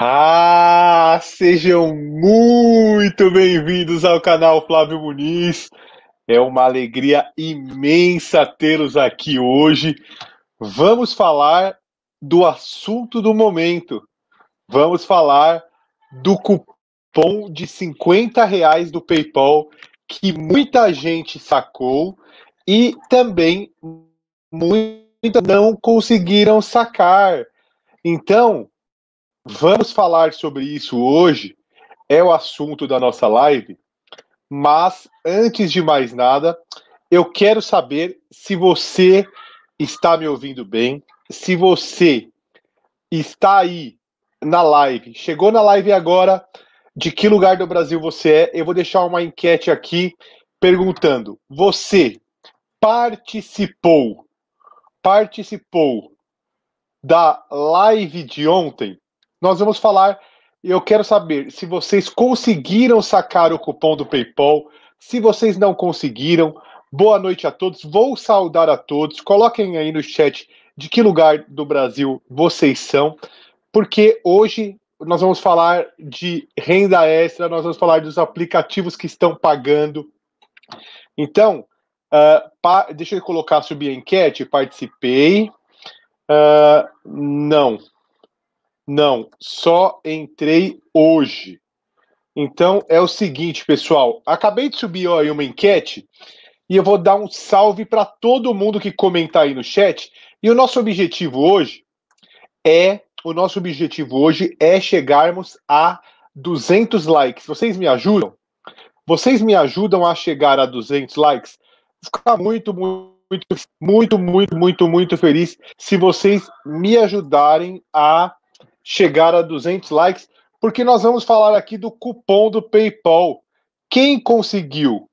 Ah, sejam muito bem-vindos ao canal Flávio Muniz. É uma alegria imensa tê-los aqui hoje. Vamos falar do assunto do momento. Vamos falar do cupom de 50 reais do PayPal que muita gente sacou e também muita não conseguiram sacar. Então, Vamos falar sobre isso hoje, é o assunto da nossa live. Mas, antes de mais nada, eu quero saber se você está me ouvindo bem, se você está aí na live, chegou na live agora, de que lugar do Brasil você é, eu vou deixar uma enquete aqui perguntando: você participou participou da live de ontem? nós vamos falar. Eu quero saber se vocês conseguiram sacar o cupom do PayPal. Se vocês não conseguiram, boa noite a todos. Vou saudar a todos. Coloquem aí no chat de que lugar do Brasil vocês são, porque hoje nós vamos falar de renda extra, nós vamos falar dos aplicativos que estão pagando. Então, uh, pa, deixa eu colocar, subir a enquete, participei. Uh, não. Não, só entrei hoje. Então é o seguinte, pessoal, acabei de subir ó, aí uma enquete e eu vou dar um salve para todo mundo que comentar aí no chat. E o nosso objetivo hoje é, o nosso objetivo hoje é chegarmos a 200 likes. Vocês me ajudam? Vocês me ajudam a chegar a 200 likes? Vou ficar muito muito, muito, muito, muito, muito feliz se vocês me ajudarem a chegar a 200 likes, porque nós vamos falar aqui do cupom do PayPal. Quem conseguiu?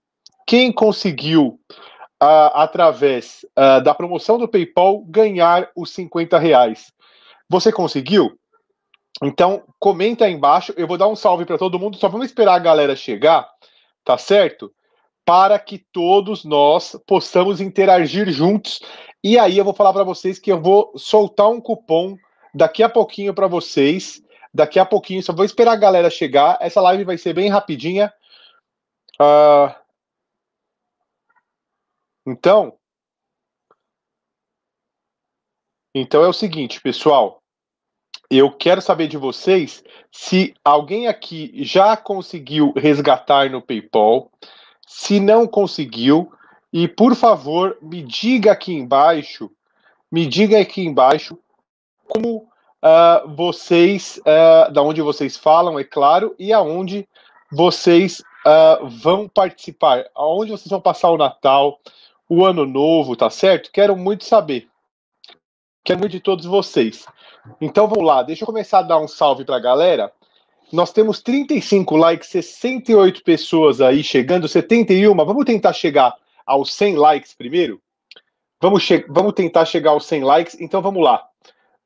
Quem conseguiu uh, através uh, da promoção do PayPal ganhar os 50 reais? Você conseguiu? Então comenta aí embaixo. Eu vou dar um salve para todo mundo. Só vamos esperar a galera chegar, tá certo? Para que todos nós possamos interagir juntos. E aí eu vou falar para vocês que eu vou soltar um cupom daqui a pouquinho para vocês. Daqui a pouquinho, só vou esperar a galera chegar. Essa live vai ser bem rapidinha. Uh... Então. Então é o seguinte, pessoal. Eu quero saber de vocês se alguém aqui já conseguiu resgatar no PayPal. Se não conseguiu, e por favor, me diga aqui embaixo, me diga aqui embaixo como uh, vocês, uh, da onde vocês falam, é claro, e aonde vocês uh, vão participar, aonde vocês vão passar o Natal, o Ano Novo, tá certo? Quero muito saber. Quero muito de todos vocês. Então vamos lá, deixa eu começar a dar um salve para a galera. Nós temos 35 likes, 68 pessoas aí chegando, 71. Vamos tentar chegar aos 100 likes primeiro? Vamos, vamos tentar chegar aos 100 likes, então vamos lá.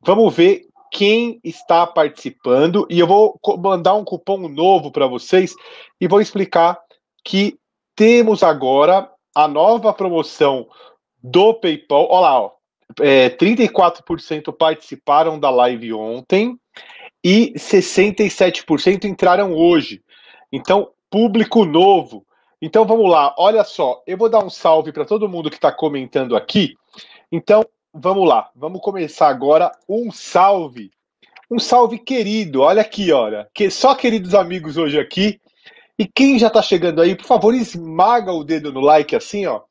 Vamos ver quem está participando e eu vou mandar um cupom novo para vocês e vou explicar que temos agora a nova promoção do PayPal. Olha lá, ó, é, 34% participaram da live ontem e 67% entraram hoje. Então, público novo. Então, vamos lá. Olha só, eu vou dar um salve para todo mundo que está comentando aqui. Então, vamos lá, vamos começar agora um salve. Um salve querido, olha aqui, olha. Que só queridos amigos hoje aqui. E quem já tá chegando aí, por favor, esmaga o dedo no like assim, ó.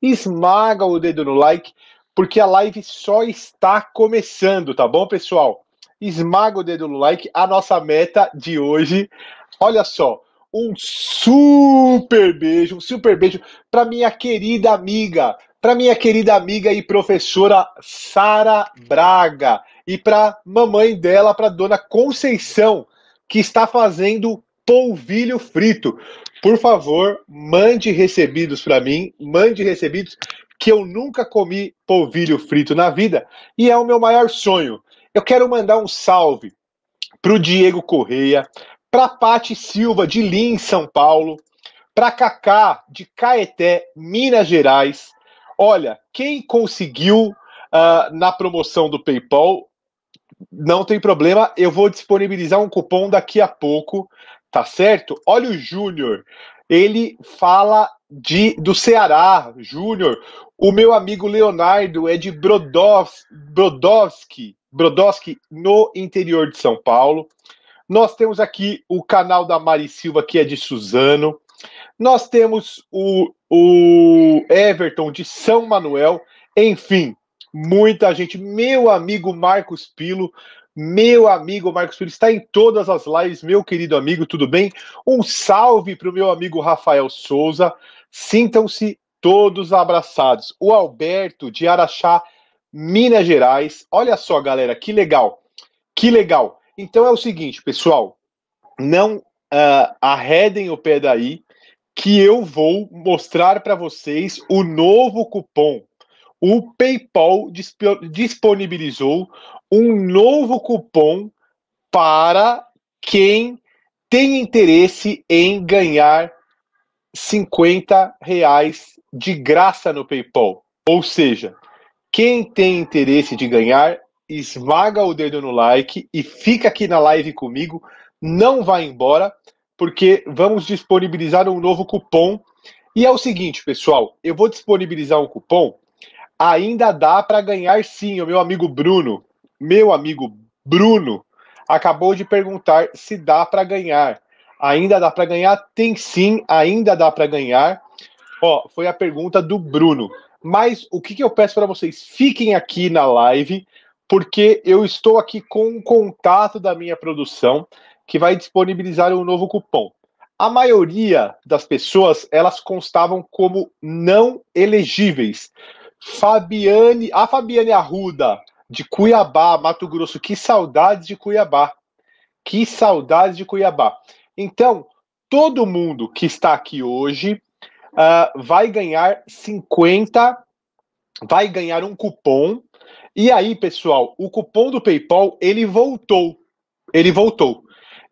Esmaga o dedo no like, porque a live só está começando, tá bom, pessoal? Esmaga o dedo no like. A nossa meta de hoje, olha só, um super beijo, um super beijo para minha querida amiga para minha querida amiga e professora Sara Braga e para mamãe dela, para dona Conceição, que está fazendo polvilho frito. Por favor, mande recebidos para mim, mande recebidos que eu nunca comi polvilho frito na vida e é o meu maior sonho. Eu quero mandar um salve pro Diego Correia, pra Pati Silva de Lins, São Paulo, pra Cacá de Caeté, Minas Gerais, Olha, quem conseguiu uh, na promoção do PayPal, não tem problema, eu vou disponibilizar um cupom daqui a pouco, tá certo? Olha o Júnior, ele fala de do Ceará, Júnior. O meu amigo Leonardo é de Brodowski, Brodowski, no interior de São Paulo. Nós temos aqui o canal da Mari Silva, que é de Suzano. Nós temos o o Everton de São Manuel, enfim, muita gente. Meu amigo Marcos Pilo, meu amigo Marcos Pilo, está em todas as lives, meu querido amigo, tudo bem? Um salve para o meu amigo Rafael Souza. Sintam-se todos abraçados. O Alberto de Araxá, Minas Gerais. Olha só, galera, que legal. Que legal. Então é o seguinte, pessoal, não uh, arredem o pé daí, que eu vou mostrar para vocês o novo cupom. O PayPal disponibilizou um novo cupom para quem tem interesse em ganhar 50 reais de graça no PayPal. Ou seja, quem tem interesse de ganhar, esmaga o dedo no like e fica aqui na live comigo. Não vai embora, porque vamos disponibilizar um novo cupom. E é o seguinte, pessoal, eu vou disponibilizar um cupom. Ainda dá para ganhar sim. O meu amigo Bruno, meu amigo Bruno, acabou de perguntar se dá para ganhar. Ainda dá para ganhar? Tem sim, ainda dá para ganhar. Ó, foi a pergunta do Bruno. Mas o que, que eu peço para vocês? Fiquem aqui na live, porque eu estou aqui com o contato da minha produção que vai disponibilizar um novo cupom. A maioria das pessoas, elas constavam como não elegíveis. Fabiane, a Fabiane Arruda, de Cuiabá, Mato Grosso, que saudades de Cuiabá. Que saudades de Cuiabá. Então, todo mundo que está aqui hoje uh, vai ganhar 50, vai ganhar um cupom. E aí, pessoal, o cupom do PayPal ele voltou. Ele voltou.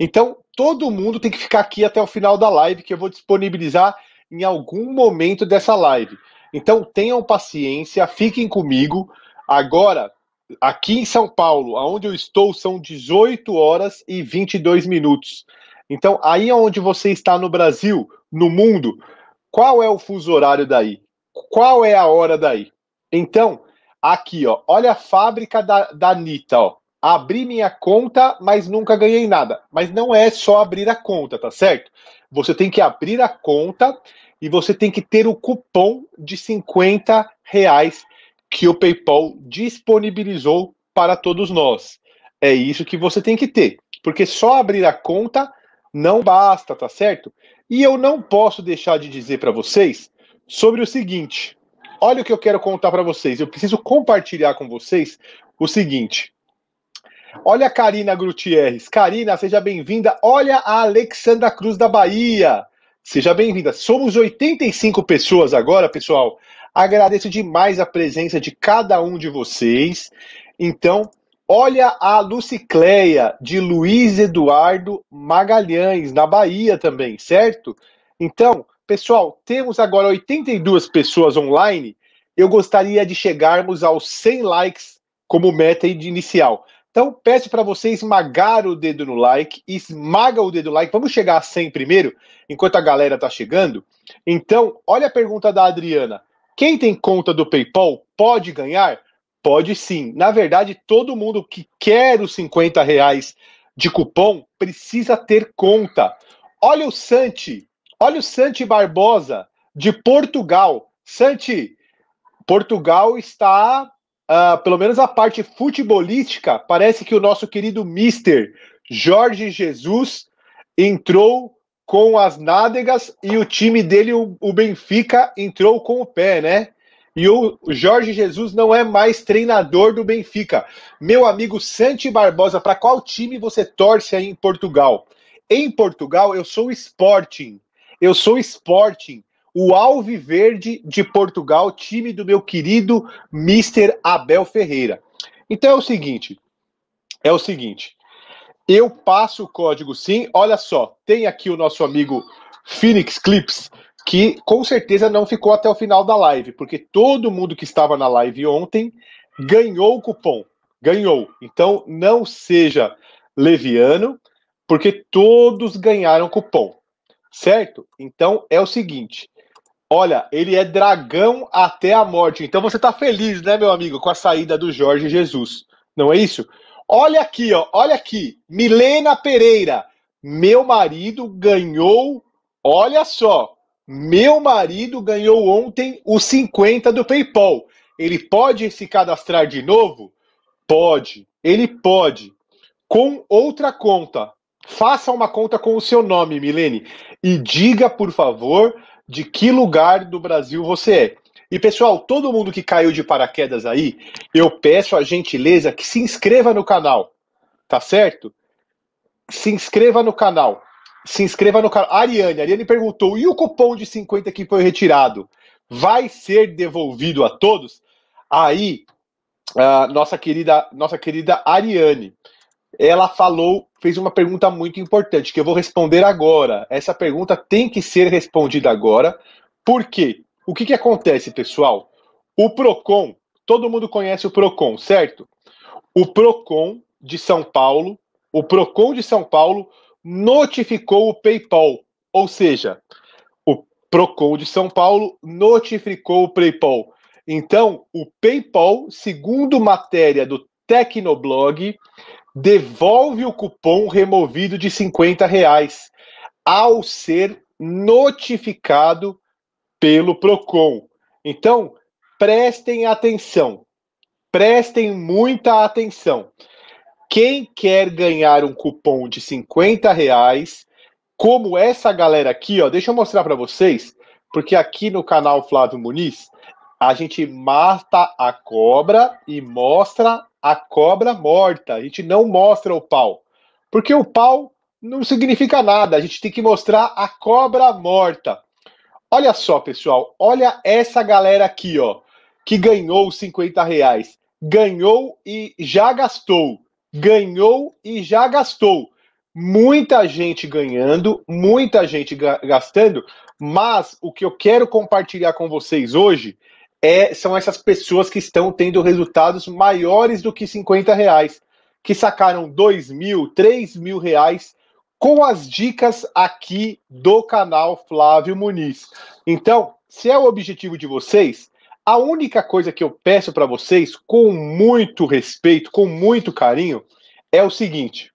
Então, todo mundo tem que ficar aqui até o final da live, que eu vou disponibilizar em algum momento dessa live. Então, tenham paciência, fiquem comigo. Agora, aqui em São Paulo, aonde eu estou, são 18 horas e 22 minutos. Então, aí onde você está no Brasil, no mundo, qual é o fuso horário daí? Qual é a hora daí? Então, aqui, ó, olha a fábrica da, da Anitta, ó abri minha conta, mas nunca ganhei nada. Mas não é só abrir a conta, tá certo? Você tem que abrir a conta e você tem que ter o cupom de 50 reais que o PayPal disponibilizou para todos nós. É isso que você tem que ter, porque só abrir a conta não basta, tá certo? E eu não posso deixar de dizer para vocês sobre o seguinte. Olha o que eu quero contar para vocês. Eu preciso compartilhar com vocês o seguinte. Olha a Karina Gutierrez. Karina, seja bem-vinda. Olha a Alexandra Cruz da Bahia. Seja bem-vinda. Somos 85 pessoas agora, pessoal. Agradeço demais a presença de cada um de vocês. Então, olha a Lucicleia, de Luiz Eduardo Magalhães, na Bahia também, certo? Então, pessoal, temos agora 82 pessoas online. Eu gostaria de chegarmos aos 100 likes como meta inicial. Então, peço para você esmagar o dedo no like, esmaga o dedo no like. Vamos chegar a 100 primeiro, enquanto a galera tá chegando. Então, olha a pergunta da Adriana. Quem tem conta do PayPal pode ganhar? Pode sim. Na verdade, todo mundo que quer os 50 reais de cupom precisa ter conta. Olha o Santi, olha o Santi Barbosa de Portugal. Santi, Portugal está ah, pelo menos a parte futebolística, parece que o nosso querido Mister Jorge Jesus entrou com as nádegas e o time dele, o, o Benfica, entrou com o pé, né? E o Jorge Jesus não é mais treinador do Benfica. Meu amigo Santi Barbosa, para qual time você torce aí em Portugal? Em Portugal, eu sou Sporting. Eu sou Sporting o Alviverde de Portugal, time do meu querido Mr. Abel Ferreira. Então é o seguinte, é o seguinte, eu passo o código sim, olha só, tem aqui o nosso amigo Phoenix Clips, que com certeza não ficou até o final da live, porque todo mundo que estava na live ontem ganhou o cupom, ganhou. Então não seja leviano, porque todos ganharam cupom, certo? Então é o seguinte, Olha, ele é dragão até a morte. Então você tá feliz, né, meu amigo, com a saída do Jorge Jesus. Não é isso? Olha aqui, ó, olha aqui. Milena Pereira. Meu marido ganhou, olha só. Meu marido ganhou ontem os 50 do PayPal. Ele pode se cadastrar de novo? Pode. Ele pode. Com outra conta. Faça uma conta com o seu nome, Milene. E diga, por favor, de que lugar do Brasil você é. E pessoal, todo mundo que caiu de paraquedas aí, eu peço a gentileza que se inscreva no canal, tá certo? Se inscreva no canal. Se inscreva no canal. Ariane, Ariane perguntou: e o cupom de 50 que foi retirado? Vai ser devolvido a todos? Aí, a nossa querida, nossa querida Ariane, ela falou fez uma pergunta muito importante que eu vou responder agora. Essa pergunta tem que ser respondida agora, porque o que, que acontece, pessoal? O Procon, todo mundo conhece o Procon, certo? O Procon de São Paulo, o Procon de São Paulo notificou o PayPal, ou seja, o Procon de São Paulo notificou o PayPal. Então, o PayPal, segundo matéria do Tecnoblog, devolve o cupom removido de 50 reais ao ser notificado pelo PROCON. Então, prestem atenção, prestem muita atenção. Quem quer ganhar um cupom de 50 reais, como essa galera aqui, ó, deixa eu mostrar para vocês, porque aqui no canal Flávio Muniz, a gente mata a cobra e mostra a cobra morta. A gente não mostra o pau. Porque o pau não significa nada. A gente tem que mostrar a cobra morta. Olha só, pessoal. Olha essa galera aqui, ó. Que ganhou 50 reais. Ganhou e já gastou. Ganhou e já gastou. Muita gente ganhando, muita gente gastando, mas o que eu quero compartilhar com vocês hoje é, são essas pessoas que estão tendo resultados maiores do que 50 reais, que sacaram 2 mil, 3 mil reais com as dicas aqui do canal Flávio Muniz. Então, se é o objetivo de vocês, a única coisa que eu peço para vocês, com muito respeito, com muito carinho, é o seguinte: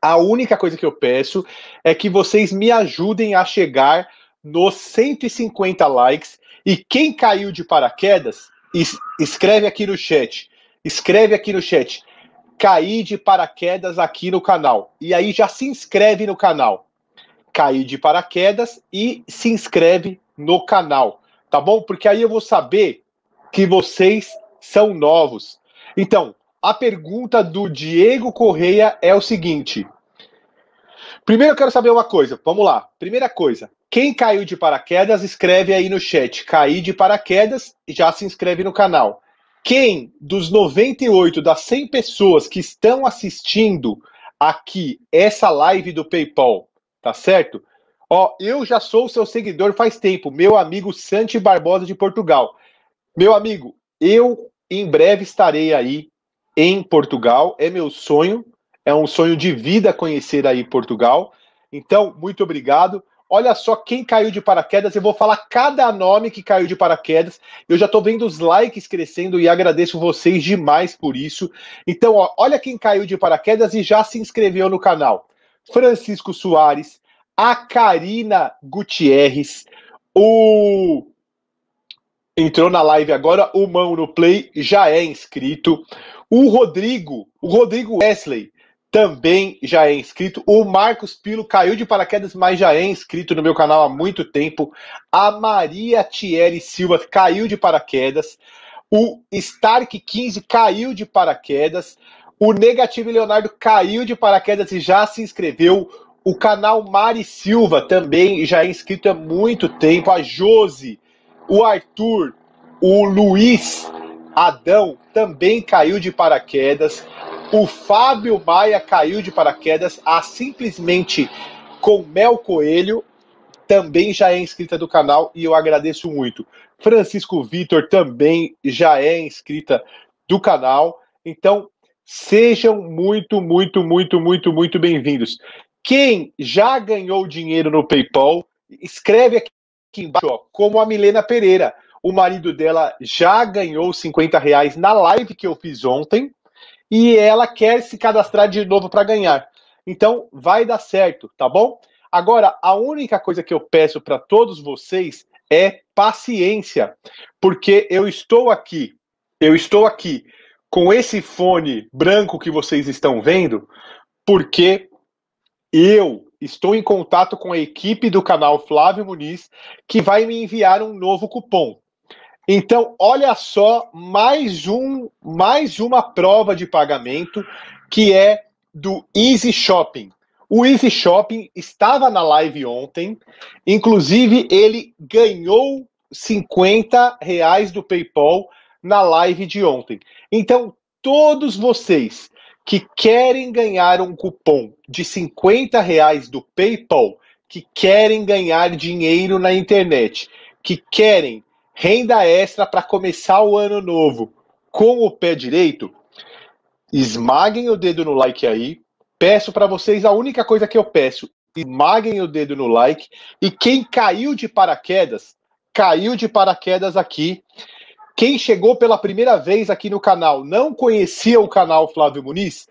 a única coisa que eu peço é que vocês me ajudem a chegar nos 150 likes e quem caiu de paraquedas, escreve aqui no chat. Escreve aqui no chat. Caí de paraquedas aqui no canal. E aí já se inscreve no canal. Caí de paraquedas e se inscreve no canal, tá bom? Porque aí eu vou saber que vocês são novos. Então, a pergunta do Diego Correia é o seguinte: Primeiro eu quero saber uma coisa. Vamos lá. Primeira coisa. Quem caiu de paraquedas, escreve aí no chat. Caí de paraquedas, já se inscreve no canal. Quem dos 98 das 100 pessoas que estão assistindo aqui essa live do PayPal, tá certo? Ó, eu já sou seu seguidor faz tempo, meu amigo Santi Barbosa de Portugal. Meu amigo, eu em breve estarei aí em Portugal, é meu sonho, é um sonho de vida conhecer aí Portugal. Então, muito obrigado. Olha só quem caiu de paraquedas. Eu vou falar cada nome que caiu de paraquedas. Eu já estou vendo os likes crescendo e agradeço vocês demais por isso. Então, ó, olha quem caiu de paraquedas e já se inscreveu no canal: Francisco Soares, a Karina Gutierrez, o. Entrou na live agora, o Mão no Play já é inscrito. O Rodrigo, o Rodrigo Wesley, também já é inscrito. O Marcos Pilo caiu de paraquedas, mas já é inscrito no meu canal há muito tempo. A Maria Thierry Silva caiu de paraquedas. O Stark 15 caiu de paraquedas. O Negativo Leonardo caiu de paraquedas e já se inscreveu. O canal Mari Silva também já é inscrito há muito tempo. A Jose, o Arthur, o Luiz Adão também caiu de paraquedas. O Fábio Maia caiu de paraquedas, a simplesmente com Mel Coelho, também já é inscrita do canal e eu agradeço muito. Francisco Vitor também já é inscrita do canal. Então, sejam muito, muito, muito, muito, muito bem-vindos. Quem já ganhou dinheiro no PayPal, escreve aqui embaixo, ó, como a Milena Pereira. O marido dela já ganhou 50 reais na live que eu fiz ontem e ela quer se cadastrar de novo para ganhar. Então, vai dar certo, tá bom? Agora, a única coisa que eu peço para todos vocês é paciência, porque eu estou aqui, eu estou aqui com esse fone branco que vocês estão vendo, porque eu estou em contato com a equipe do canal Flávio Muniz, que vai me enviar um novo cupom. Então, olha só mais um, mais uma prova de pagamento que é do Easy Shopping. O Easy Shopping estava na live ontem, inclusive ele ganhou 50 reais do PayPal na live de ontem. Então, todos vocês que querem ganhar um cupom de 50 reais do PayPal, que querem ganhar dinheiro na internet, que querem renda extra para começar o ano novo com o pé direito, esmaguem o dedo no like aí. Peço para vocês a única coisa que eu peço: esmaguem o dedo no like. E quem caiu de paraquedas, caiu de paraquedas aqui. Quem chegou pela primeira vez aqui no canal, não conhecia o canal Flávio Muniz,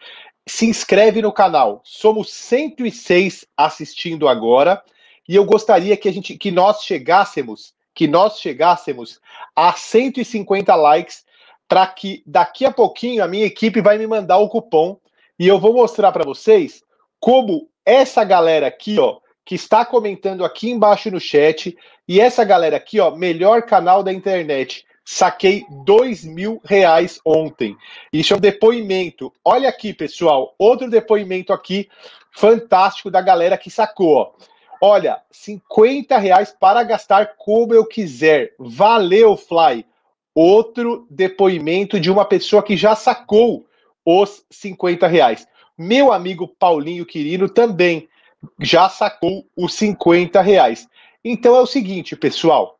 se inscreve no canal. Somos 106 assistindo agora e eu gostaria que a gente que nós chegássemos que nós chegássemos a 150 likes para que daqui a pouquinho a minha equipe vai me mandar o cupom e eu vou mostrar para vocês como essa galera aqui, ó, que está comentando aqui embaixo no chat, e essa galera aqui, ó, melhor canal da internet, saquei dois mil reais ontem. Isso é um depoimento. Olha aqui, pessoal, outro depoimento aqui fantástico da galera que sacou. Ó. Olha, 50 reais para gastar como eu quiser. Valeu, Fly. Outro depoimento de uma pessoa que já sacou os 50 reais. Meu amigo Paulinho Quirino também já sacou os 50 reais. Então é o seguinte, pessoal.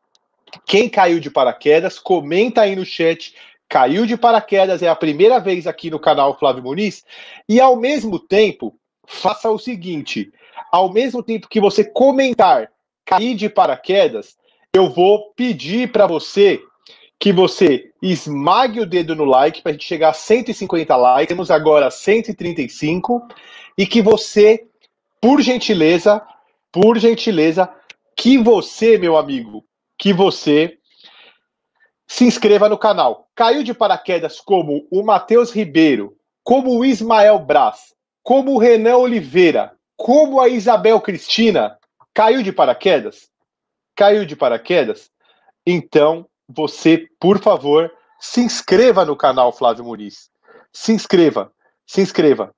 Quem caiu de paraquedas, comenta aí no chat. Caiu de paraquedas, é a primeira vez aqui no canal Flávio Muniz. E ao mesmo tempo, faça o seguinte: ao mesmo tempo que você comentar cair de paraquedas, eu vou pedir para você que você esmague o dedo no like para a gente chegar a 150 likes. Temos agora 135 e que você, por gentileza, por gentileza, que você, meu amigo, que você se inscreva no canal. Caiu de paraquedas como o Matheus Ribeiro, como o Ismael Braz, como o Renan Oliveira, como a Isabel Cristina caiu de paraquedas? Caiu de paraquedas? Então, você, por favor, se inscreva no canal Flávio Muniz. Se inscreva, se inscreva.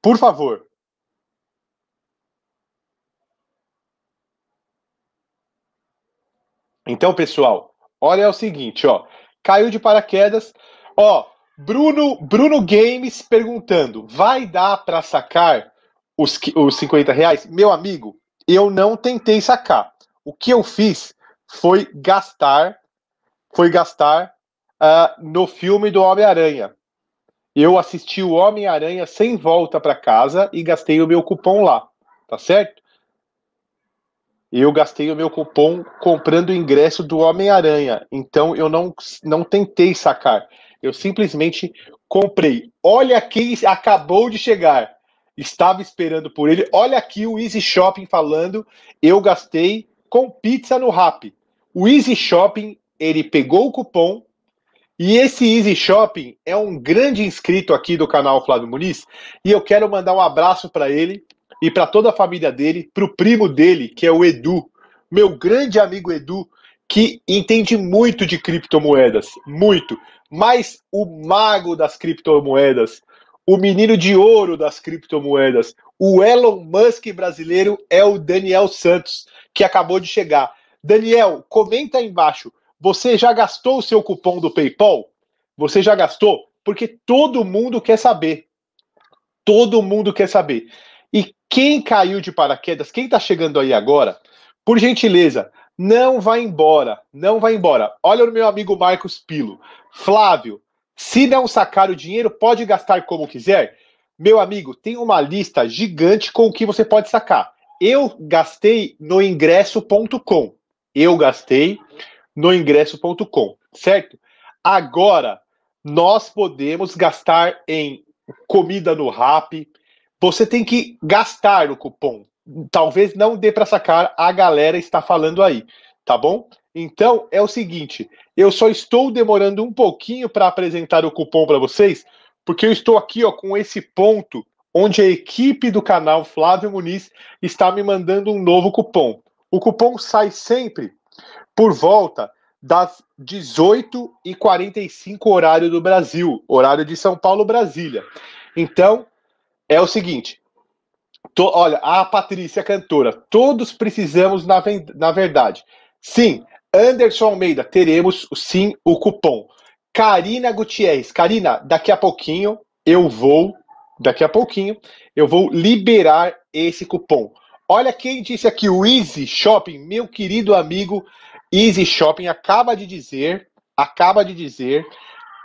Por favor. Então, pessoal, olha é o seguinte, ó. Caiu de paraquedas. Ó, Bruno, Bruno Games perguntando: "Vai dar para sacar os, os 50 reais, meu amigo, eu não tentei sacar. O que eu fiz foi gastar, foi gastar uh, no filme do Homem-Aranha. Eu assisti o Homem-Aranha sem volta para casa e gastei o meu cupom lá, tá certo? Eu gastei o meu cupom comprando o ingresso do Homem-Aranha. Então eu não, não tentei sacar. Eu simplesmente comprei. Olha quem acabou de chegar estava esperando por ele. Olha aqui o Easy Shopping falando: eu gastei com pizza no Rap. O Easy Shopping, ele pegou o cupom. E esse Easy Shopping é um grande inscrito aqui do canal Flávio Muniz. E eu quero mandar um abraço para ele e para toda a família dele, para o primo dele, que é o Edu, meu grande amigo Edu, que entende muito de criptomoedas, muito. Mas o mago das criptomoedas, o menino de ouro das criptomoedas, o Elon Musk brasileiro é o Daniel Santos, que acabou de chegar. Daniel, comenta aí embaixo. Você já gastou o seu cupom do PayPal? Você já gastou? Porque todo mundo quer saber. Todo mundo quer saber. E quem caiu de paraquedas, quem está chegando aí agora, por gentileza, não vai embora, não vai embora. Olha o meu amigo Marcos Pilo. Flávio, se não sacar o dinheiro, pode gastar como quiser. Meu amigo, tem uma lista gigante com o que você pode sacar. Eu gastei no ingresso.com. Eu gastei no ingresso.com, certo? Agora nós podemos gastar em comida no Rap. Você tem que gastar o cupom. Talvez não dê para sacar, a galera está falando aí, tá bom? Então é o seguinte, eu só estou demorando um pouquinho para apresentar o cupom para vocês, porque eu estou aqui ó, com esse ponto onde a equipe do canal Flávio Muniz está me mandando um novo cupom. O cupom sai sempre por volta das 18h45 horário do Brasil, horário de São Paulo, Brasília. Então, é o seguinte. olha, a Patrícia cantora, todos precisamos, na, na verdade. Sim, Anderson Almeida, teremos sim o cupom. Karina Gutierrez. Karina, daqui a pouquinho eu vou, daqui a pouquinho, eu vou liberar esse cupom. Olha quem disse aqui, o Easy Shopping, meu querido amigo Easy Shopping, acaba de dizer, acaba de dizer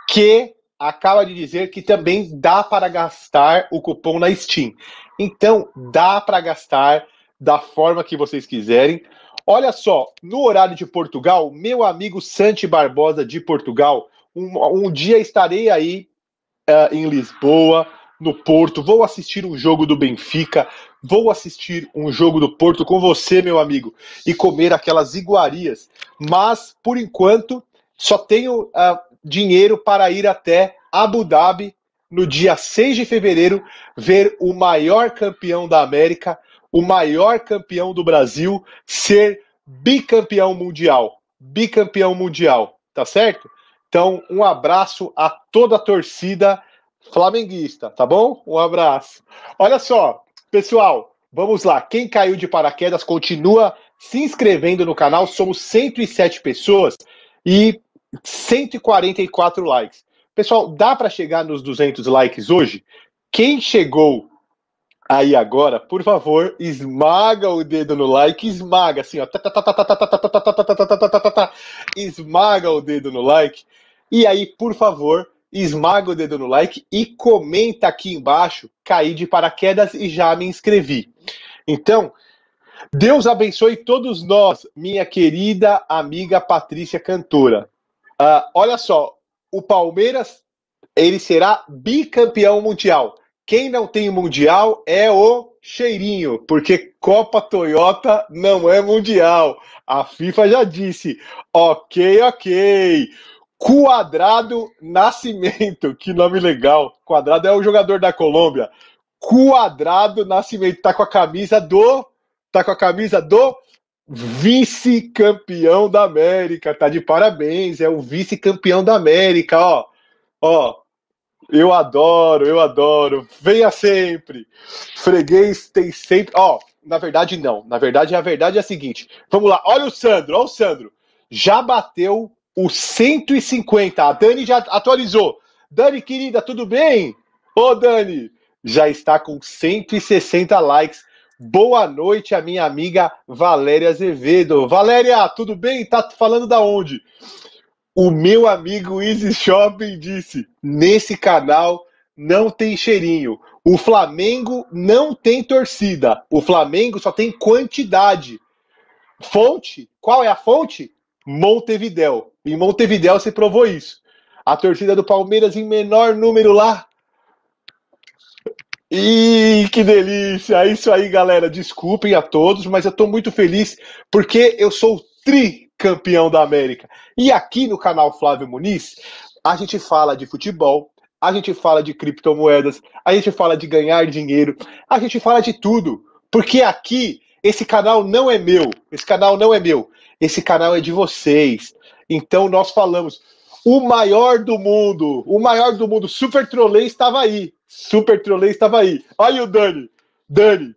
que acaba de dizer que também dá para gastar o cupom na Steam. Então, dá para gastar da forma que vocês quiserem. Olha só, no horário de Portugal, meu amigo Santi Barbosa de Portugal, um, um dia estarei aí uh, em Lisboa, no Porto, vou assistir um jogo do Benfica, vou assistir um jogo do Porto com você, meu amigo, e comer aquelas iguarias. Mas, por enquanto, só tenho uh, dinheiro para ir até Abu Dhabi no dia 6 de fevereiro ver o maior campeão da América o maior campeão do Brasil ser bicampeão mundial. Bicampeão mundial, tá certo? Então, um abraço a toda a torcida flamenguista, tá bom? Um abraço. Olha só, pessoal, vamos lá. Quem caiu de paraquedas continua se inscrevendo no canal. Somos 107 pessoas e 144 likes. Pessoal, dá para chegar nos 200 likes hoje? Quem chegou Aí agora, por favor, esmaga o dedo no like, esmaga assim, ó. Esmaga o dedo no like. E aí, por favor, esmaga o dedo no like e comenta aqui embaixo, caí de paraquedas e já me inscrevi. Então, Deus abençoe todos nós, minha querida amiga Patrícia Cantora. Uh, olha só, o Palmeiras, ele será bicampeão mundial. Quem não tem Mundial é o cheirinho, porque Copa Toyota não é Mundial. A FIFA já disse. Ok, ok. Quadrado Nascimento, que nome legal. Quadrado é o jogador da Colômbia. Quadrado Nascimento tá com a camisa do tá com a camisa do vice-campeão da América. Tá de parabéns, é o vice-campeão da América, ó. Ó, eu adoro, eu adoro. Venha sempre. Freguês tem sempre. Ó, oh, na verdade, não. Na verdade, a verdade é a seguinte. Vamos lá. Olha o Sandro, olha o Sandro. Já bateu o 150. A Dani já atualizou. Dani, querida, tudo bem? Ô, Dani, já está com 160 likes. Boa noite, a minha amiga Valéria Azevedo. Valéria, tudo bem? Tá falando da onde? O meu amigo Easy Shopping disse: nesse canal não tem cheirinho. O Flamengo não tem torcida. O Flamengo só tem quantidade. Fonte? Qual é a fonte? Montevidéu. Em Montevidéu se provou isso. A torcida do Palmeiras em menor número lá. E que delícia! É isso aí, galera. Desculpem a todos, mas eu tô muito feliz porque eu sou tricampeão da América. E aqui no canal Flávio Muniz, a gente fala de futebol, a gente fala de criptomoedas, a gente fala de ganhar dinheiro, a gente fala de tudo. Porque aqui, esse canal não é meu, esse canal não é meu, esse canal é de vocês. Então nós falamos, o maior do mundo, o maior do mundo, Super Trolley estava aí, Super Trolley estava aí. Olha o Dani, Dani,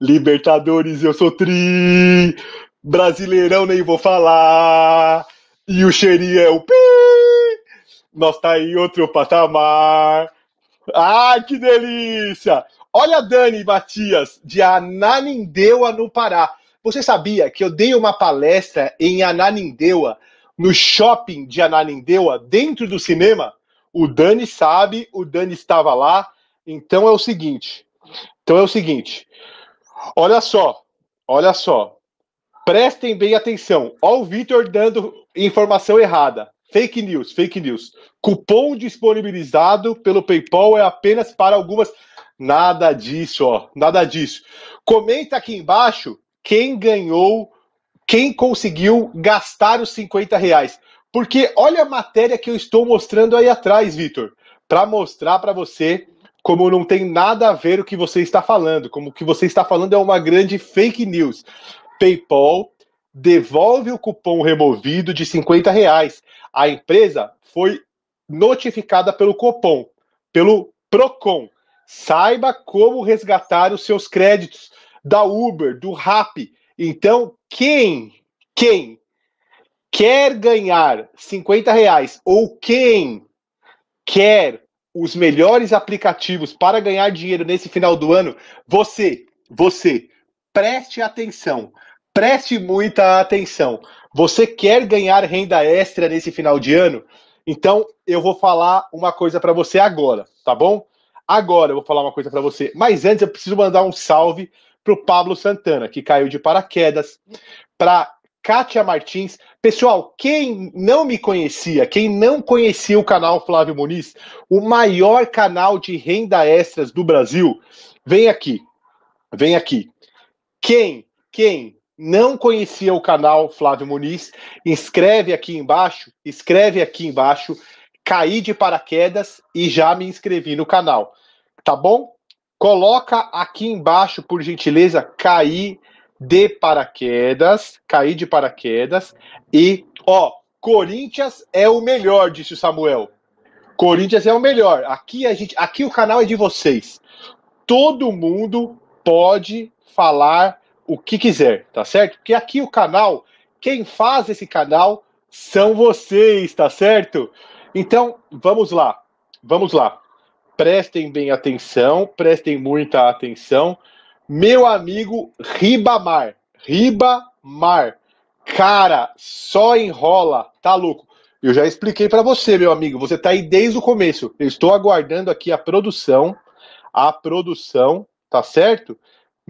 Libertadores, eu sou tri, Brasileirão nem vou falar. E o cheirinho é o pi. Nós tá em outro patamar. Ah, que delícia! Olha a Dani Matias, de Ananindeua, no Pará. Você sabia que eu dei uma palestra em Ananindeua, no shopping de Ananindeua, dentro do cinema? O Dani sabe, o Dani estava lá. Então é o seguinte. Então é o seguinte. Olha só, olha só. Prestem bem atenção. Ó o Vitor dando informação errada. Fake news, fake news. Cupom disponibilizado pelo PayPal é apenas para algumas. Nada disso, ó. Nada disso. Comenta aqui embaixo quem ganhou, quem conseguiu gastar os 50 reais. Porque olha a matéria que eu estou mostrando aí atrás, Vitor, para mostrar para você como não tem nada a ver o que você está falando, como o que você está falando é uma grande fake news. PayPal devolve o cupom removido de 50 reais. A empresa foi notificada pelo Copom, pelo Procon. Saiba como resgatar os seus créditos da Uber, do Rap. Então, quem, quem quer ganhar 50 reais ou quem quer os melhores aplicativos para ganhar dinheiro nesse final do ano, você, você, preste atenção preste muita atenção. Você quer ganhar renda extra nesse final de ano? Então, eu vou falar uma coisa para você agora, tá bom? Agora eu vou falar uma coisa para você. Mas antes, eu preciso mandar um salve para o Pablo Santana, que caiu de paraquedas, para Kátia Martins. Pessoal, quem não me conhecia, quem não conhecia o canal Flávio Muniz, o maior canal de renda extras do Brasil, vem aqui. Vem aqui. Quem, quem não conhecia o canal Flávio Muniz, inscreve aqui embaixo, escreve aqui embaixo, caí de paraquedas e já me inscrevi no canal, tá bom? Coloca aqui embaixo, por gentileza, caí de paraquedas, caí de paraquedas e, ó, Corinthians é o melhor, disse o Samuel. Corinthians é o melhor. Aqui a gente, aqui o canal é de vocês. Todo mundo pode falar o que quiser, tá certo? Porque aqui o canal, quem faz esse canal são vocês, tá certo? Então, vamos lá. Vamos lá. Prestem bem atenção, prestem muita atenção. Meu amigo Ribamar, Ribamar. Cara, só enrola, tá louco? Eu já expliquei para você, meu amigo. Você tá aí desde o começo. Eu estou aguardando aqui a produção, a produção, tá certo?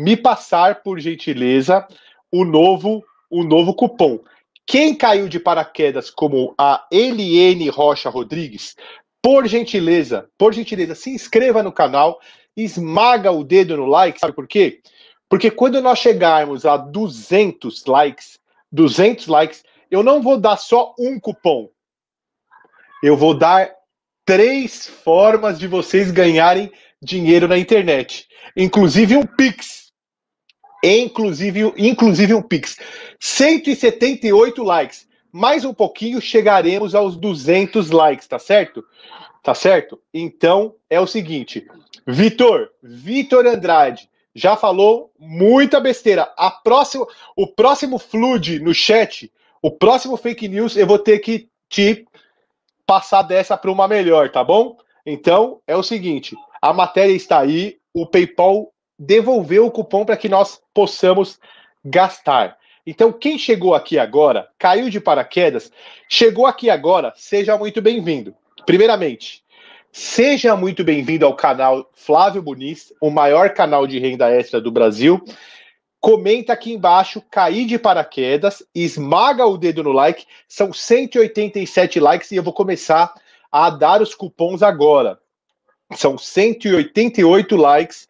me passar, por gentileza, o novo, o novo cupom. Quem caiu de paraquedas como a Eliene Rocha Rodrigues, por gentileza, por gentileza, se inscreva no canal, esmaga o dedo no like, sabe por quê? Porque quando nós chegarmos a 200 likes, 200 likes, eu não vou dar só um cupom. Eu vou dar três formas de vocês ganharem dinheiro na internet, inclusive um Pix inclusive, inclusive um Pix. 178 likes. Mais um pouquinho chegaremos aos 200 likes, tá certo? Tá certo? Então é o seguinte, Vitor, Vitor Andrade já falou muita besteira. A próxima, o próximo flood no chat, o próximo fake news, eu vou ter que te passar dessa para uma melhor, tá bom? Então é o seguinte, a matéria está aí, o PayPal devolver o cupom para que nós possamos gastar. Então, quem chegou aqui agora, caiu de paraquedas, chegou aqui agora, seja muito bem-vindo. Primeiramente, seja muito bem-vindo ao canal Flávio Muniz, o maior canal de renda extra do Brasil. Comenta aqui embaixo, cair de paraquedas, esmaga o dedo no like. São 187 likes e eu vou começar a dar os cupons agora. São 188 likes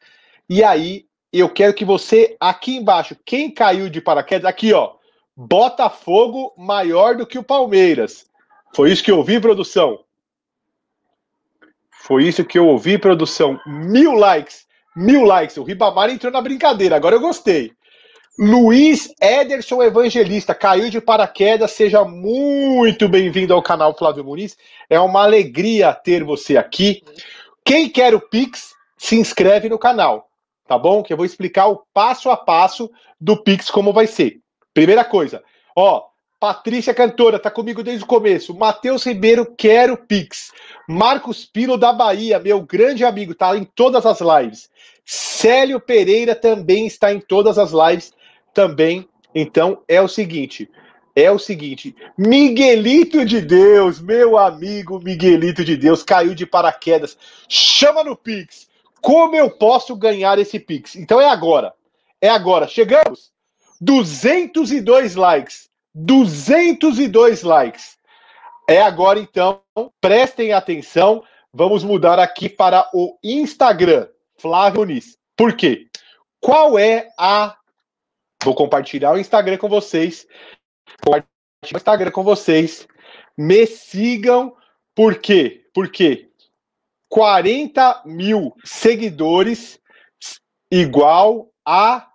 e aí, eu quero que você, aqui embaixo, quem caiu de paraquedas, aqui ó, Botafogo maior do que o Palmeiras. Foi isso que eu ouvi, produção. Foi isso que eu ouvi, produção. Mil likes, mil likes. O Ribamar entrou na brincadeira, agora eu gostei. Luiz Ederson Evangelista, caiu de paraquedas, seja muito bem-vindo ao canal Flávio Muniz. É uma alegria ter você aqui. Quem quer o Pix, se inscreve no canal tá bom? Que eu vou explicar o passo a passo do Pix como vai ser. Primeira coisa, ó, Patrícia Cantora tá comigo desde o começo. Matheus Ribeiro, quero Pix. Marcos Pino da Bahia, meu grande amigo, tá em todas as lives. Célio Pereira também está em todas as lives também. Então é o seguinte, é o seguinte, Miguelito de Deus, meu amigo Miguelito de Deus, caiu de paraquedas. Chama no Pix. Como eu posso ganhar esse Pix? Então é agora. É agora. Chegamos. 202 likes. 202 likes. É agora então. Prestem atenção. Vamos mudar aqui para o Instagram. Flávio Nis. Por quê? Qual é a. Vou compartilhar o Instagram com vocês. Compartilhar o Instagram com vocês. Me sigam. Por quê? Por quê? 40 mil seguidores igual a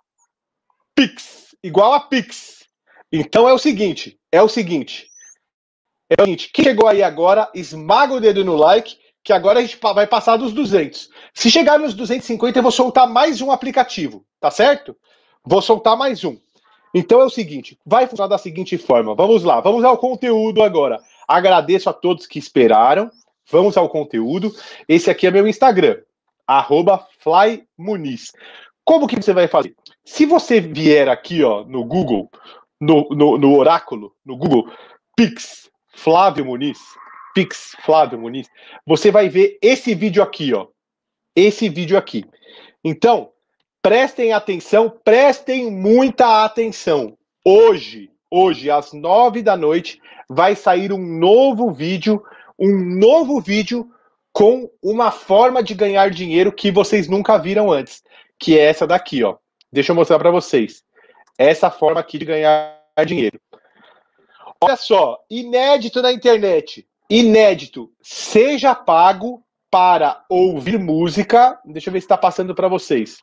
Pix. Igual a Pix. Então é o seguinte, é o seguinte. É o seguinte, quem chegou aí agora, esmaga o dedo no like, que agora a gente vai passar dos 200. Se chegar nos 250, eu vou soltar mais um aplicativo, tá certo? Vou soltar mais um. Então é o seguinte, vai funcionar da seguinte forma. Vamos lá, vamos ao conteúdo agora. Agradeço a todos que esperaram. Vamos ao conteúdo. Esse aqui é meu Instagram, flymuniz. Como que você vai fazer? Se você vier aqui ó, no Google, no, no, no oráculo, no Google, Pix Flávio Muniz, Pix Flávio Muniz, você vai ver esse vídeo aqui, ó. Esse vídeo aqui. Então, prestem atenção, prestem muita atenção. Hoje, hoje, às nove da noite, vai sair um novo vídeo um novo vídeo com uma forma de ganhar dinheiro que vocês nunca viram antes, que é essa daqui, ó. Deixa eu mostrar para vocês. Essa forma aqui de ganhar dinheiro. Olha só, inédito na internet. Inédito. Seja pago para ouvir música. Deixa eu ver se está passando para vocês.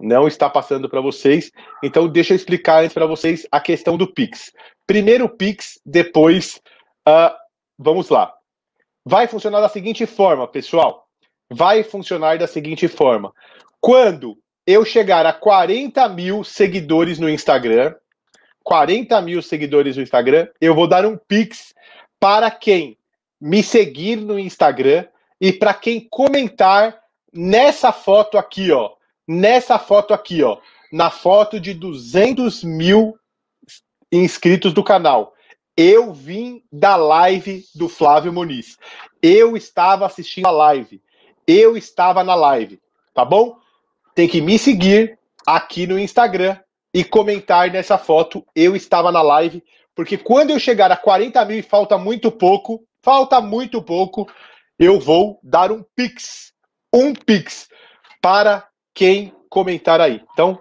Não está passando para vocês. Então, deixa eu explicar antes para vocês a questão do Pix. Primeiro o Pix, depois. Uh, vamos lá vai funcionar da seguinte forma, pessoal. Vai funcionar da seguinte forma. Quando eu chegar a 40 mil seguidores no Instagram, 40 mil seguidores no Instagram, eu vou dar um pix para quem me seguir no Instagram e para quem comentar nessa foto aqui, ó. Nessa foto aqui, ó. Na foto de 200 mil inscritos do canal. Eu vim da live do Flávio Muniz. Eu estava assistindo a live. Eu estava na live, tá bom? Tem que me seguir aqui no Instagram e comentar nessa foto. Eu estava na live, porque quando eu chegar a 40 mil e falta muito pouco, falta muito pouco, eu vou dar um pix, um pix para quem comentar aí. Então,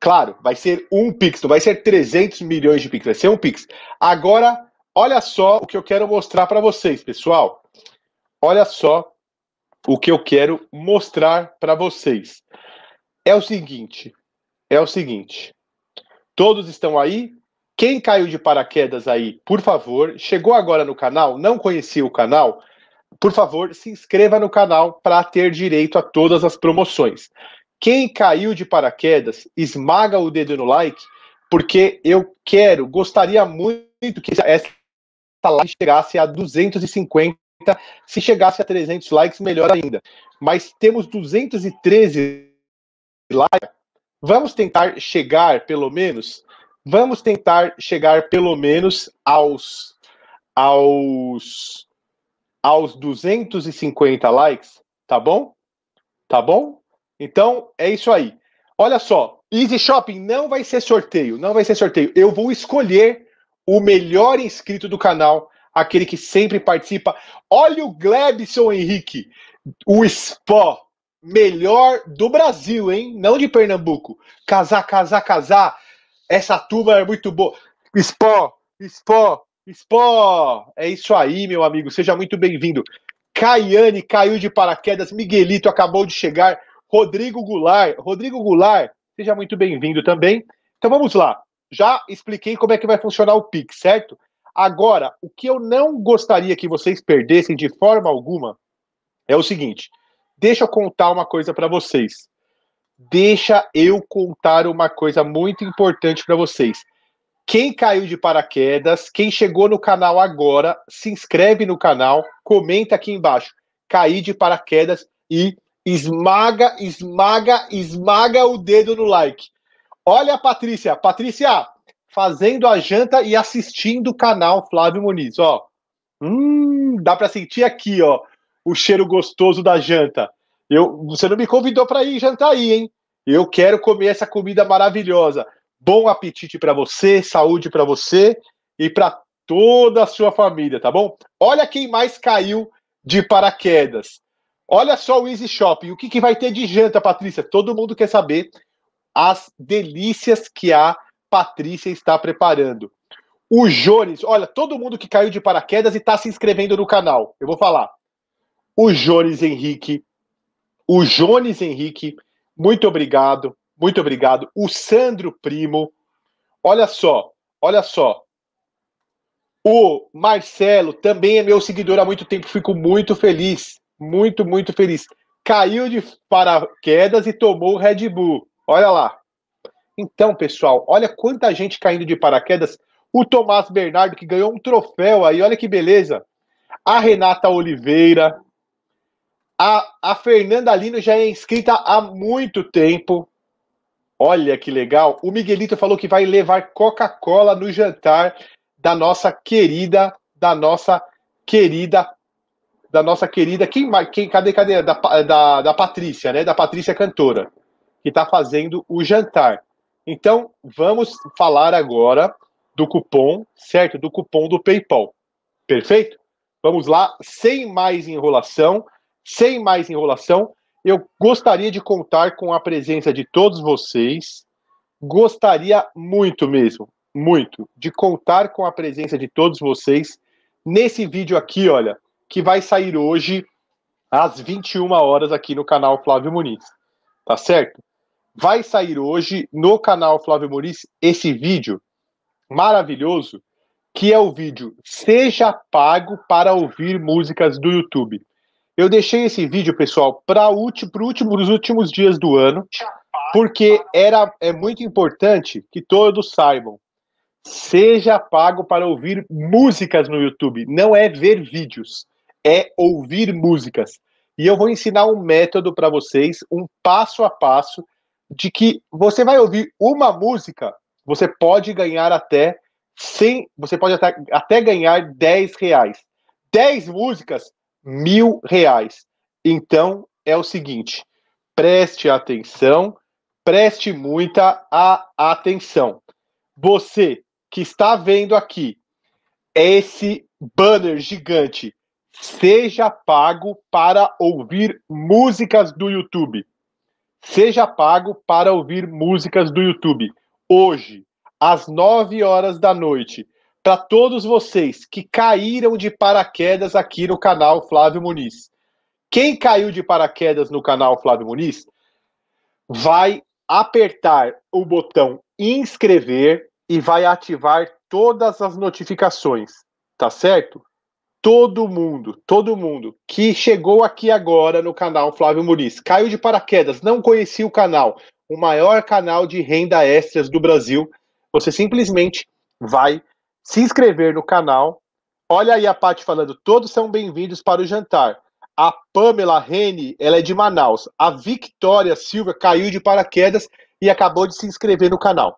Claro, vai ser um Pix, não vai ser 300 milhões de Pix, vai ser um Pix. Agora, olha só o que eu quero mostrar para vocês, pessoal. Olha só o que eu quero mostrar para vocês. É o seguinte, é o seguinte. Todos estão aí? Quem caiu de paraquedas aí, por favor, chegou agora no canal, não conhecia o canal, por favor, se inscreva no canal para ter direito a todas as promoções. Quem caiu de paraquedas, esmaga o dedo no like, porque eu quero, gostaria muito que essa live chegasse a 250. Se chegasse a 300 likes, melhor ainda. Mas temos 213 likes. Vamos tentar chegar, pelo menos, vamos tentar chegar pelo menos aos aos aos 250 likes, tá bom? Tá bom? Então, é isso aí. Olha só, Easy Shopping não vai ser sorteio, não vai ser sorteio. Eu vou escolher o melhor inscrito do canal, aquele que sempre participa. Olha o Glebson Henrique, o Spó, melhor do Brasil, hein? Não de Pernambuco. Casar, casar, casar. Essa turma é muito boa. Spó, Spó, Spó. É isso aí, meu amigo. Seja muito bem-vindo. Caiane caiu de paraquedas. Miguelito acabou de chegar. Rodrigo Goulart. Rodrigo Goulart, seja muito bem-vindo também. Então vamos lá. Já expliquei como é que vai funcionar o Pix, certo? Agora, o que eu não gostaria que vocês perdessem de forma alguma é o seguinte: deixa eu contar uma coisa para vocês. Deixa eu contar uma coisa muito importante para vocês. Quem caiu de paraquedas, quem chegou no canal agora, se inscreve no canal, comenta aqui embaixo. Caí de paraquedas e Esmaga, esmaga, esmaga o dedo no like. Olha a Patrícia. Patrícia, fazendo a janta e assistindo o canal Flávio Muniz, ó. Hum, dá para sentir aqui, ó, o cheiro gostoso da janta. Eu, você não me convidou para ir jantar aí, hein? Eu quero comer essa comida maravilhosa. Bom apetite para você, saúde para você e para toda a sua família, tá bom? Olha quem mais caiu de paraquedas. Olha só o Easy Shopping. O que, que vai ter de janta, Patrícia? Todo mundo quer saber as delícias que a Patrícia está preparando. O Jones, olha, todo mundo que caiu de paraquedas e está se inscrevendo no canal, eu vou falar. O Jones Henrique, o Jones Henrique, muito obrigado, muito obrigado. O Sandro Primo, olha só, olha só. O Marcelo também é meu seguidor há muito tempo, fico muito feliz muito, muito feliz. Caiu de paraquedas e tomou o Red Bull. Olha lá. Então, pessoal, olha quanta gente caindo de paraquedas. O Tomás Bernardo, que ganhou um troféu aí, olha que beleza. A Renata Oliveira. A, a Fernanda Lino já é inscrita há muito tempo. Olha que legal. O Miguelito falou que vai levar Coca-Cola no jantar da nossa querida, da nossa querida da nossa querida. Quem, quem, cadê, cadê? Da, da, da Patrícia, né? Da Patrícia Cantora, que está fazendo o jantar. Então, vamos falar agora do cupom, certo? Do cupom do PayPal. Perfeito? Vamos lá, sem mais enrolação, sem mais enrolação. Eu gostaria de contar com a presença de todos vocês. Gostaria muito mesmo, muito, de contar com a presença de todos vocês nesse vídeo aqui, olha, que vai sair hoje às 21 horas aqui no canal Flávio Muniz. Tá certo? Vai sair hoje no canal Flávio Muniz esse vídeo maravilhoso, que é o vídeo Seja Pago para Ouvir Músicas do YouTube. Eu deixei esse vídeo, pessoal, para o último, dos últimos dias do ano, porque era é muito importante que todos saibam. Seja pago para ouvir músicas no YouTube, não é ver vídeos é ouvir músicas. E eu vou ensinar um método para vocês, um passo a passo, de que você vai ouvir uma música, você pode ganhar até 100, você pode até, até ganhar 10 reais. 10 músicas, mil reais. Então é o seguinte: preste atenção, preste muita a atenção. Você que está vendo aqui esse banner gigante Seja pago para ouvir músicas do YouTube. Seja pago para ouvir músicas do YouTube. Hoje, às 9 horas da noite, para todos vocês que caíram de paraquedas aqui no canal Flávio Muniz. Quem caiu de paraquedas no canal Flávio Muniz vai apertar o botão inscrever e vai ativar todas as notificações, tá certo? todo mundo, todo mundo que chegou aqui agora no canal Flávio Muniz, caiu de paraquedas, não conhecia o canal, o maior canal de renda extras do Brasil, você simplesmente vai se inscrever no canal. Olha aí a Paty falando, todos são bem-vindos para o jantar. A Pamela Rene, ela é de Manaus. A Victoria Silva caiu de paraquedas e acabou de se inscrever no canal.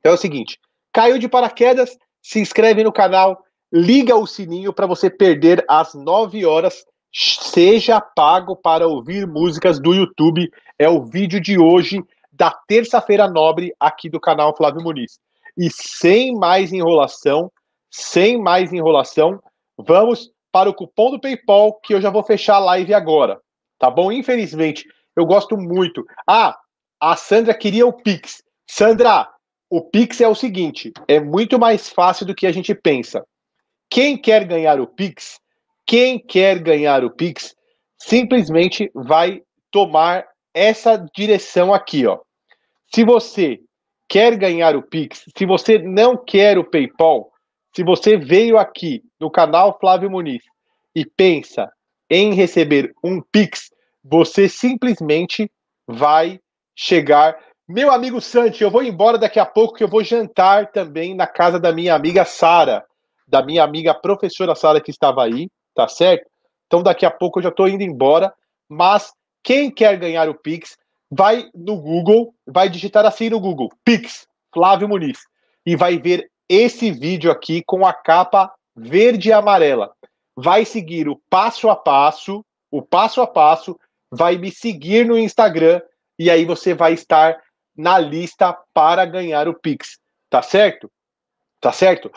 Então é o seguinte, caiu de paraquedas, se inscreve no canal, liga o sininho para você perder às 9 horas. Seja pago para ouvir músicas do YouTube. É o vídeo de hoje, da terça-feira nobre, aqui do canal Flávio Muniz. E sem mais enrolação, sem mais enrolação, vamos para o cupom do PayPal que eu já vou fechar a live agora. Tá bom? Infelizmente, eu gosto muito. Ah, a Sandra queria o Pix. Sandra, o Pix é o seguinte: é muito mais fácil do que a gente pensa. Quem quer ganhar o Pix, quem quer ganhar o Pix, simplesmente vai tomar essa direção aqui, ó. Se você quer ganhar o Pix, se você não quer o PayPal, se você veio aqui no canal Flávio Muniz e pensa em receber um Pix, você simplesmente vai chegar. Meu amigo Santi, eu vou embora daqui a pouco que eu vou jantar também na casa da minha amiga Sara da minha amiga professora Sara que estava aí, tá certo? Então daqui a pouco eu já estou indo embora, mas quem quer ganhar o Pix, vai no Google, vai digitar assim no Google, Pix, Flávio Muniz, e vai ver esse vídeo aqui com a capa verde e amarela. Vai seguir o passo a passo, o passo a passo, vai me seguir no Instagram e aí você vai estar na lista para ganhar o Pix, tá certo? Tá certo?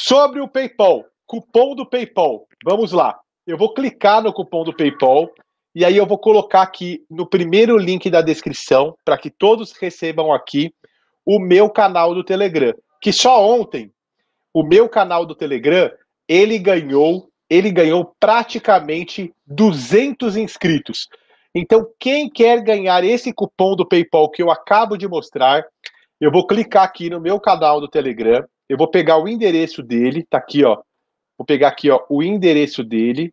Sobre o PayPal, cupom do PayPal. Vamos lá. Eu vou clicar no cupom do PayPal e aí eu vou colocar aqui no primeiro link da descrição para que todos recebam aqui o meu canal do Telegram, que só ontem o meu canal do Telegram, ele ganhou, ele ganhou praticamente 200 inscritos. Então, quem quer ganhar esse cupom do PayPal que eu acabo de mostrar, eu vou clicar aqui no meu canal do Telegram eu vou pegar o endereço dele, tá aqui, ó. Vou pegar aqui, ó, o endereço dele.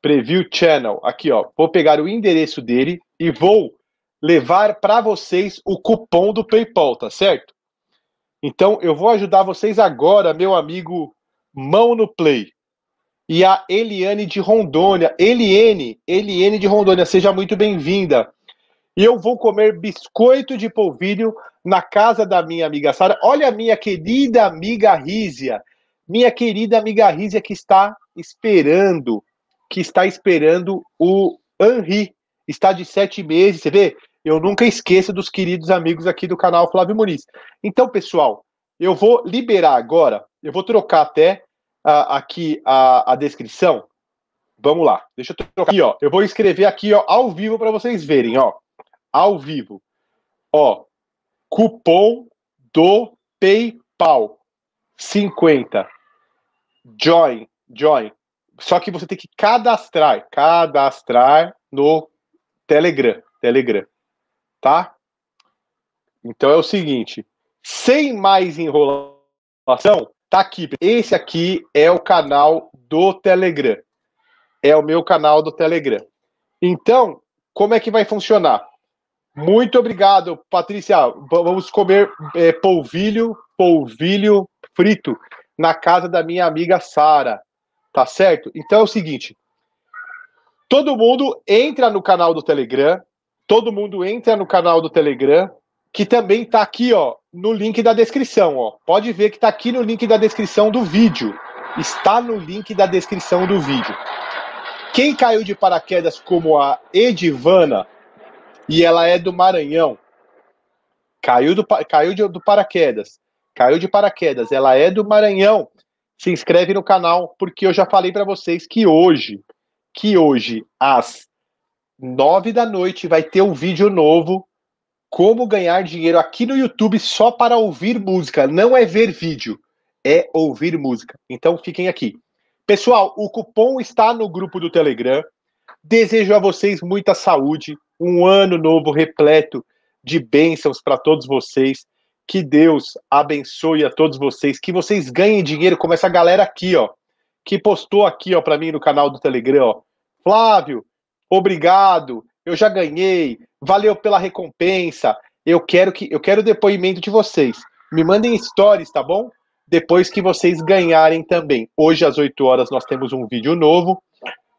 Preview Channel, aqui, ó. Vou pegar o endereço dele e vou levar para vocês o cupom do PayPal, tá certo? Então, eu vou ajudar vocês agora, meu amigo Mão no Play. E a Eliane de Rondônia. Eliane, Eliane de Rondônia, seja muito bem-vinda. E eu vou comer biscoito de polvilho na casa da minha amiga Sara. Olha a minha querida amiga Rízia, minha querida amiga Rízia que está esperando, que está esperando o Henri, está de sete meses, você vê? Eu nunca esqueço dos queridos amigos aqui do canal Flávio Muniz. Então, pessoal, eu vou liberar agora, eu vou trocar até uh, aqui a, a descrição. Vamos lá, deixa eu trocar aqui, ó. Eu vou escrever aqui, ó, ao vivo para vocês verem, ó. Ao vivo. Ó, Cupom do PayPal 50. Join, join. Só que você tem que cadastrar, cadastrar no Telegram, Telegram, tá? Então é o seguinte, sem mais enrolação, tá aqui. Esse aqui é o canal do Telegram. É o meu canal do Telegram. Então, como é que vai funcionar? Muito obrigado, Patrícia. Vamos comer é, polvilho, polvilho frito na casa da minha amiga Sara, tá certo? Então é o seguinte, todo mundo entra no canal do Telegram, todo mundo entra no canal do Telegram, que também tá aqui, ó, no link da descrição, ó. Pode ver que tá aqui no link da descrição do vídeo. Está no link da descrição do vídeo. Quem caiu de paraquedas como a Edivana e ela é do Maranhão. Caiu do, caiu de, do paraquedas. Caiu de paraquedas. Ela é do Maranhão. Se inscreve no canal, porque eu já falei para vocês que hoje, que hoje, às nove da noite, vai ter um vídeo novo. Como ganhar dinheiro aqui no YouTube só para ouvir música. Não é ver vídeo, é ouvir música. Então fiquem aqui. Pessoal, o cupom está no grupo do Telegram. Desejo a vocês muita saúde um ano novo repleto de bênçãos para todos vocês. Que Deus abençoe a todos vocês, que vocês ganhem dinheiro como essa galera aqui, ó, que postou aqui, ó, para mim no canal do Telegram, ó. Flávio, obrigado. Eu já ganhei. Valeu pela recompensa. Eu quero que eu quero o depoimento de vocês. Me mandem stories, tá bom? Depois que vocês ganharem também. Hoje às 8 horas nós temos um vídeo novo.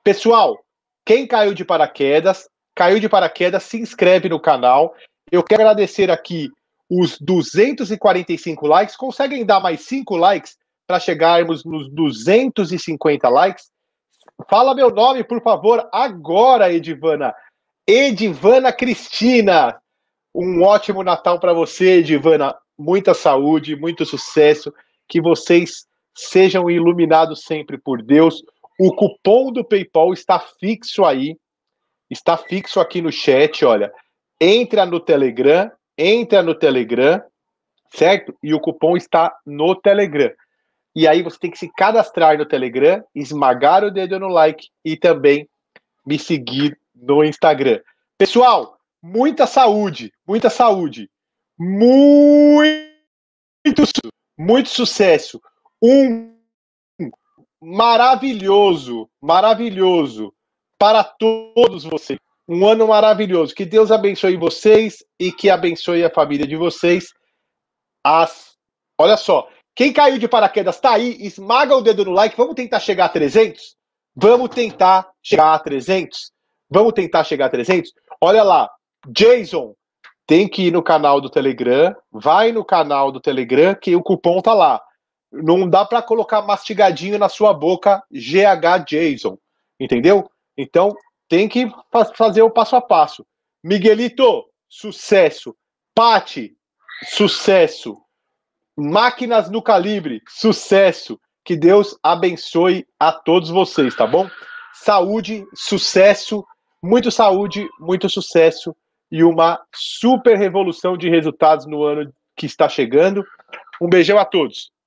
Pessoal, quem caiu de paraquedas, caiu de paraquedas, se inscreve no canal. Eu quero agradecer aqui os 245 likes. Conseguem dar mais 5 likes para chegarmos nos 250 likes? Fala meu nome, por favor, agora, Edivana. Edivana Cristina. Um ótimo Natal para você, Edivana. Muita saúde, muito sucesso. Que vocês sejam iluminados sempre por Deus. O cupom do PayPal está fixo aí está fixo aqui no chat, olha. Entra no Telegram, entra no Telegram, certo? E o cupom está no Telegram. E aí você tem que se cadastrar no Telegram, esmagar o dedo no like e também me seguir no Instagram. Pessoal, muita saúde, muita saúde. Muito, muito sucesso. Um maravilhoso, maravilhoso para todos vocês. Um ano maravilhoso. Que Deus abençoe vocês e que abençoe a família de vocês. As Olha só, quem caiu de paraquedas tá aí, esmaga o dedo no like. Vamos tentar chegar a 300? Vamos tentar chegar a 300? Vamos tentar chegar a 300? Olha lá, Jason, tem que ir no canal do Telegram, vai no canal do Telegram que o cupom tá lá. Não dá para colocar mastigadinho na sua boca GH Jason, entendeu? Então, tem que fazer o passo a passo. Miguelito, sucesso. Pati, sucesso. Máquinas no Calibre, sucesso. Que Deus abençoe a todos vocês, tá bom? Saúde, sucesso, muito saúde, muito sucesso e uma super revolução de resultados no ano que está chegando. Um beijão a todos.